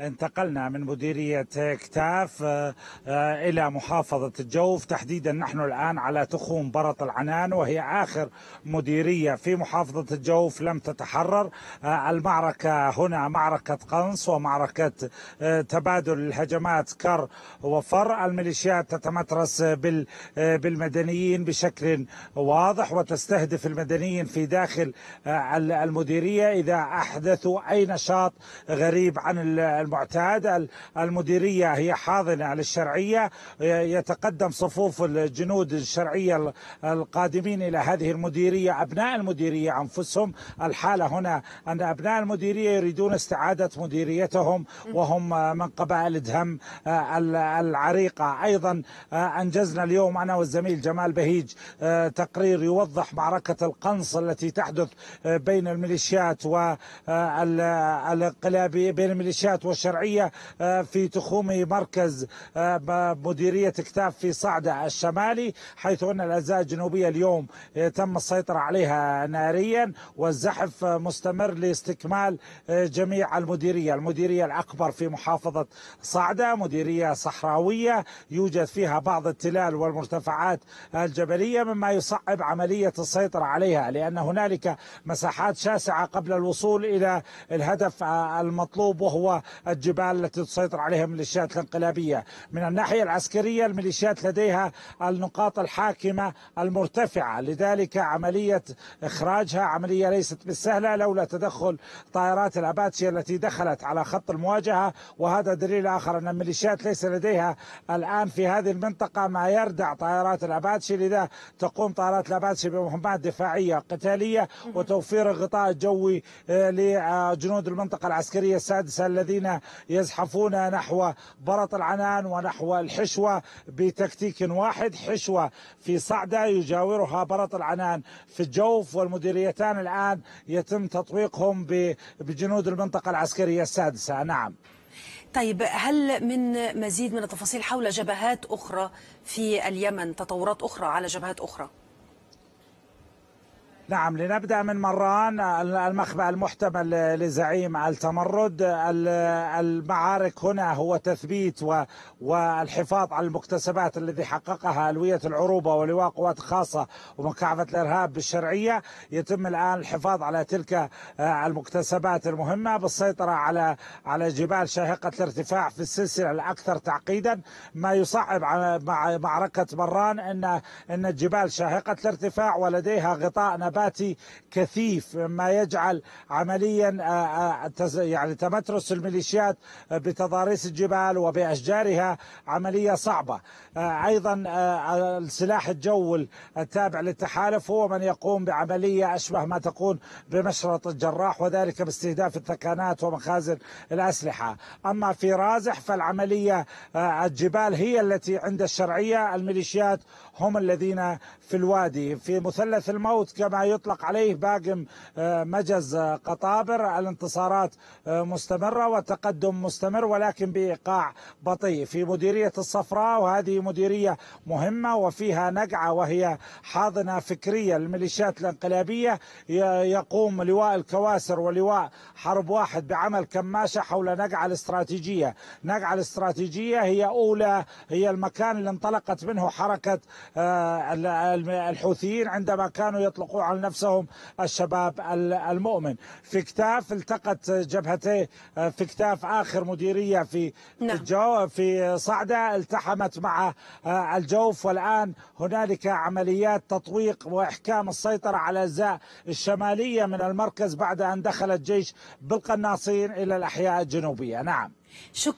انتقلنا من مديرية كتاف آه، آه، إلى محافظة الجوف تحديدا نحن الآن على تخوم برط العنان وهي آخر مديرية في محافظة الجوف لم تتحرر آه، المعركة هنا معركة قنص ومعركة تبادل الهجمات كر وفر الميليشيات تتمترس بالمدنيين بشكل واضح وتستهدف المدنيين في داخل المديرية إذا أحدثوا أي نشاط غريب عن المعتاد المديرية هي حاضنة على الشرعية يتقدم صفوف الجنود الشرعية القادمين إلى هذه المديرية أبناء المديرية أنفسهم الحالة هنا أن أبناء المديرية يريدون استعادة مديريتهم وهم من قبائل دهم آه، العريقة أيضا آه، أنجزنا اليوم أنا والزميل جمال بهيج آه، تقرير يوضح معركة القنص التي تحدث بين الميليشيات والانقلابية بين الميليشيات الميليشيات والشرعية آه، في تخوم مركز آه، مديرية كتاب في صعدة الشمالي حيث أن الأجزاء الجنوبية اليوم آه، تم السيطرة عليها ناريا والزحف مستمر لاستكمال جميع المديرية المديرية الأكبر في محافظة صعدة مديرية صحراوية يوجد فيها بعض التلال والمرتفعات الجبلية مما يصعب عملية السيطرة عليها لأن هنالك مساحات شاسعة قبل الوصول إلى الهدف المطلوب وهو هو الجبال التي تسيطر عليها الميليشيات الانقلابية من الناحية العسكرية الميليشيات لديها النقاط الحاكمة المرتفعة لذلك عملية إخراجها عملية ليست بالسهلة لولا تدخل طائرات الأباتشي التي دخلت على خط المواجهة وهذا دليل آخر أن الميليشيات ليس لديها الآن في هذه المنطقة ما يردع طائرات الأباتشي لذا تقوم طائرات الأباتشي بمهمات دفاعية قتالية وتوفير غطاء جوي آه، لجنود المنطقة العسكرية السادسة الذين يزحفون نحو برط العنان ونحو الحشوة بتكتيك واحد حشوة في صعدة يجاورها برط العنان في الجوف والمديريتان الآن يتم تطويقهم بجنود المنطقة العسكرية السادسة نعم طيب هل من مزيد من التفاصيل حول جبهات أخرى في اليمن تطورات أخرى على جبهات أخرى؟ نعم لنبدأ من مران المخبأ المحتمل لزعيم التمرد المعارك هنا هو تثبيت والحفاظ على المكتسبات الذي حققها ألوية العروبة ولواء قوات خاصة ومكافحة الإرهاب بالشرعية يتم الآن الحفاظ على تلك آه، المكتسبات المهمة بالسيطرة على على جبال شاهقة الارتفاع في السلسلة الأكثر تعقيدا ما يصعب مع معركة مران أن أن الجبال شاهقة الارتفاع ولديها غطاء نبات النبات كثيف ما يجعل عمليا آه، آه، يعني تمترس الميليشيات بتضاريس الجبال وبأشجارها عملية صعبة آه، أيضا السلاح الجو التابع للتحالف هو من يقوم بعملية أشبه ما تكون بمشرط الجراح وذلك باستهداف الثكنات ومخازن الأسلحة أما في رازح فالعملية الجبال هي التي عند الشرعية الميليشيات هم الذين في الوادي في مثلث الموت كما يطلق عليه باقم آه، مجز آه، قطابر الانتصارات آه، مستمرة والتقدم مستمر ولكن بإيقاع بطيء في مديرية الصفراء وهذه مديرية مهمة وفيها نقعة وهي حاضنة فكرية للميليشيات الانقلابية يقوم لواء الكواسر ولواء حرب واحد بعمل كماشة حول نقعة الاستراتيجية نقعة الاستراتيجية هي أولى هي المكان اللي انطلقت منه حركة الحوثيين عندما كانوا يطلقوا على يسمون نفسهم الشباب المؤمن في كتاف التقت جبهتي آه، في كتاف آخر مديرية في نعم. الجو في صعدة التحمت مع آه، الجوف والآن هنالك عمليات تطويق وإحكام السيطرة على الأجزاء الشمالية من المركز بعد أن دخل الجيش بالقناصين إلى الأحياء الجنوبية نعم شكرا